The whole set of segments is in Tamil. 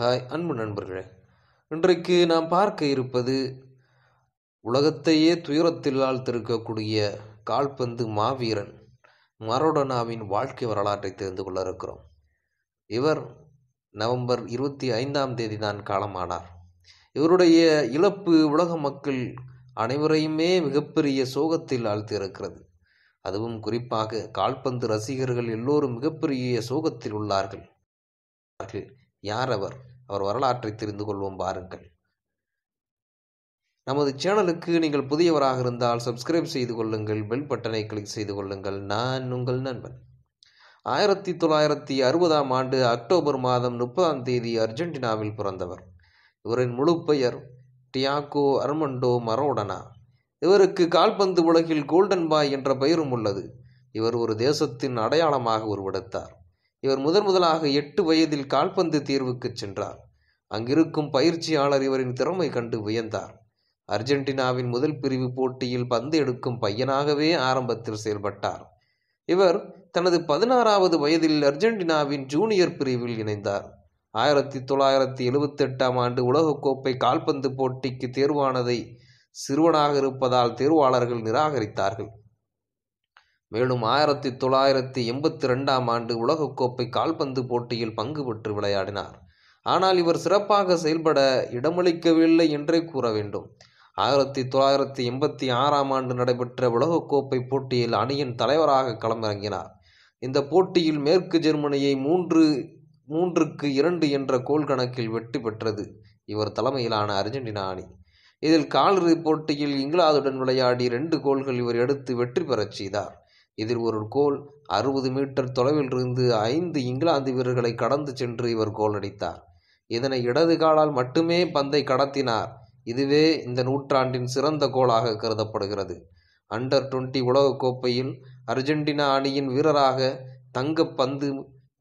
ஹாய் அன்பு நண்பர்களே இன்றைக்கு நாம் பார்க்க இருப்பது உலகத்தையே துயரத்தில் ஆழ்த்திருக்கக்கூடிய கால்பந்து மாவீரன் மரோடனாவின் வாழ்க்கை வரலாற்றை தெரிந்து கொள்ள இருக்கிறோம் இவர் நவம்பர் இருபத்தி ஐந்தாம் தேதி தான் காலமானார் இவருடைய இழப்பு உலக மக்கள் அனைவரையுமே மிகப்பெரிய சோகத்தில் ஆழ்த்தியிருக்கிறது அதுவும் குறிப்பாக கால்பந்து ரசிகர்கள் எல்லோரும் மிகப்பெரிய சோகத்தில் உள்ளார்கள் யார் அவர் அவர் வரலாற்றை தெரிந்து கொள்வோம் பாருங்கள் நமது சேனலுக்கு நீங்கள் புதியவராக இருந்தால் சப்ஸ்கிரைப் செய்து கொள்ளுங்கள் பெல் பட்டனை கிளிக் செய்து கொள்ளுங்கள் நான் உங்கள் நண்பன் ஆயிரத்தி தொள்ளாயிரத்தி அறுபதாம் ஆண்டு அக்டோபர் மாதம் முப்பதாம் தேதி அர்ஜென்டினாவில் பிறந்தவர் இவரின் முழு பெயர் டியாகோ அர்மண்டோ மரோடனா இவருக்கு கால்பந்து உலகில் கோல்டன் பாய் என்ற பெயரும் உள்ளது இவர் ஒரு தேசத்தின் அடையாளமாக உருவெடுத்தார் இவர் முதன் முதலாக எட்டு வயதில் கால்பந்து தீர்வுக்கு சென்றார் அங்கிருக்கும் பயிற்சியாளர் இவரின் திறமை கண்டு வியந்தார் அர்ஜென்டினாவின் முதல் பிரிவு போட்டியில் பந்து எடுக்கும் பையனாகவே ஆரம்பத்தில் செயல்பட்டார் இவர் தனது பதினாறாவது வயதில் அர்ஜென்டினாவின் ஜூனியர் பிரிவில் இணைந்தார் ஆயிரத்தி தொள்ளாயிரத்தி எழுபத்தெட்டாம் ஆண்டு உலகக்கோப்பை கால்பந்து போட்டிக்கு தேர்வானதை சிறுவனாக இருப்பதால் தேர்வாளர்கள் நிராகரித்தார்கள் மேலும் ஆயிரத்தி தொள்ளாயிரத்தி எண்பத்தி ரெண்டாம் ஆண்டு உலகக்கோப்பை கால்பந்து போட்டியில் பங்கு பெற்று விளையாடினார் ஆனால் இவர் சிறப்பாக செயல்பட இடமளிக்கவில்லை என்றே கூற வேண்டும் ஆயிரத்தி தொள்ளாயிரத்தி எண்பத்தி ஆறாம் ஆண்டு நடைபெற்ற உலகக்கோப்பை போட்டியில் அணியின் தலைவராக களமிறங்கினார் இந்த போட்டியில் மேற்கு ஜெர்மனியை மூன்று மூன்றுக்கு இரண்டு என்ற கோல் கணக்கில் வெற்றி பெற்றது இவர் தலைமையிலான அர்ஜென்டினா அணி இதில் காலிறுதி போட்டியில் இங்கிலாந்துடன் விளையாடி ரெண்டு கோல்கள் இவர் எடுத்து வெற்றி பெறச் செய்தார் இதில் ஒரு கோல் அறுபது மீட்டர் தொலைவில் இருந்து ஐந்து இங்கிலாந்து வீரர்களை கடந்து சென்று இவர் கோல் அடித்தார் இதனை இடது காலால் மட்டுமே பந்தை கடத்தினார் இதுவே இந்த நூற்றாண்டின் சிறந்த கோலாக கருதப்படுகிறது அண்டர் டுவெண்ட்டி உலகக்கோப்பையில் அர்ஜென்டினா அணியின் வீரராக தங்க பந்து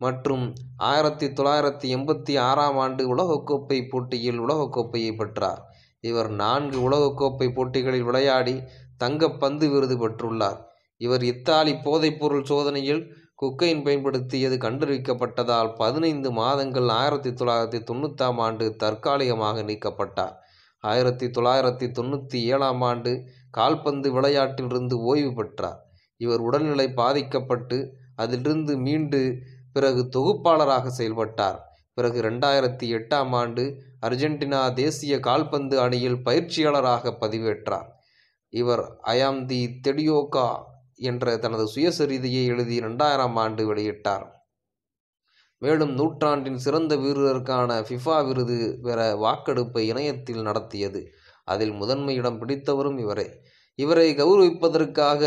மற்றும் ஆயிரத்தி தொள்ளாயிரத்தி எண்பத்தி ஆறாம் ஆண்டு உலகக்கோப்பை போட்டியில் உலகக்கோப்பையை பெற்றார் இவர் நான்கு உலகக்கோப்பை போட்டிகளில் விளையாடி தங்க பந்து விருது பெற்றுள்ளார் இவர் இத்தாலி போதைப்பொருள் சோதனையில் குக்கைன் பயன்படுத்தியது கண்டறிவிக்கப்பட்டதால் பதினைந்து மாதங்கள் ஆயிரத்தி தொள்ளாயிரத்தி தொண்ணூத்தாம் ஆண்டு தற்காலிகமாக நீக்கப்பட்டார் ஆயிரத்தி தொள்ளாயிரத்தி தொண்ணூற்றி ஏழாம் ஆண்டு கால்பந்து விளையாட்டிலிருந்து ஓய்வு பெற்றார் இவர் உடல்நிலை பாதிக்கப்பட்டு அதிலிருந்து மீண்டு பிறகு தொகுப்பாளராக செயல்பட்டார் பிறகு ரெண்டாயிரத்தி எட்டாம் ஆண்டு அர்ஜென்டினா தேசிய கால்பந்து அணியில் பயிற்சியாளராக பதிவேற்றார் இவர் அயாம் தி தெடியோகா என்ற தனது சுயசரிதையை எழுதி ரெண்டாயிரம் ஆண்டு வெளியிட்டார் மேலும் நூற்றாண்டின் சிறந்த வீரருக்கான ஃபிஃபா விருது பெற வாக்கெடுப்பை இணையத்தில் நடத்தியது அதில் முதன்மையிடம் பிடித்தவரும் இவரே இவரை கௌரவிப்பதற்காக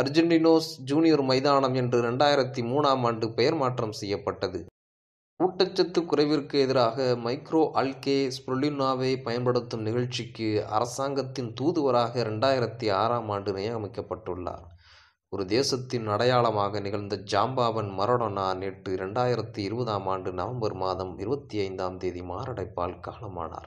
அர்ஜென்டினோஸ் ஜூனியர் மைதானம் என்று ரெண்டாயிரத்தி மூணாம் ஆண்டு பெயர் மாற்றம் செய்யப்பட்டது ஊட்டச்சத்து குறைவிற்கு எதிராக மைக்ரோ அல்கே ஸ்ப்ரொலினாவை பயன்படுத்தும் நிகழ்ச்சிக்கு அரசாங்கத்தின் தூதுவராக ரெண்டாயிரத்தி ஆறாம் ஆண்டு நியமிக்கப்பட்டுள்ளார் ஒரு தேசத்தின் அடையாளமாக நிகழ்ந்த ஜாம்பாவன் மரடொனா நேற்று இரண்டாயிரத்தி இருபதாம் ஆண்டு நவம்பர் மாதம் இருபத்தி ஐந்தாம் தேதி மாரடைப்பால் காலமானார்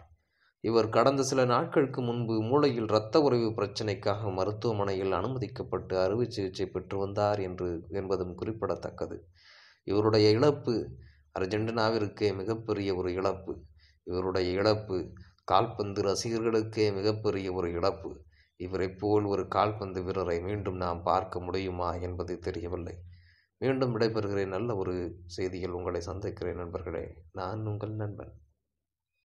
இவர் கடந்த சில நாட்களுக்கு முன்பு மூளையில் இரத்த உறைவு பிரச்சினைக்காக மருத்துவமனையில் அனுமதிக்கப்பட்டு அறுவை சிகிச்சை பெற்று வந்தார் என்று என்பதும் குறிப்பிடத்தக்கது இவருடைய இழப்பு அர்ஜென்டினாவிற்கே மிகப்பெரிய ஒரு இழப்பு இவருடைய இழப்பு கால்பந்து ரசிகர்களுக்கே மிகப்பெரிய ஒரு இழப்பு இவரை போல் ஒரு கால்பந்து வீரரை மீண்டும் நாம் பார்க்க முடியுமா என்பது தெரியவில்லை மீண்டும் விடைபெறுகிறேன் நல்ல ஒரு செய்தியில் உங்களை சந்திக்கிறேன் நண்பர்களே நான் உங்கள் நண்பன்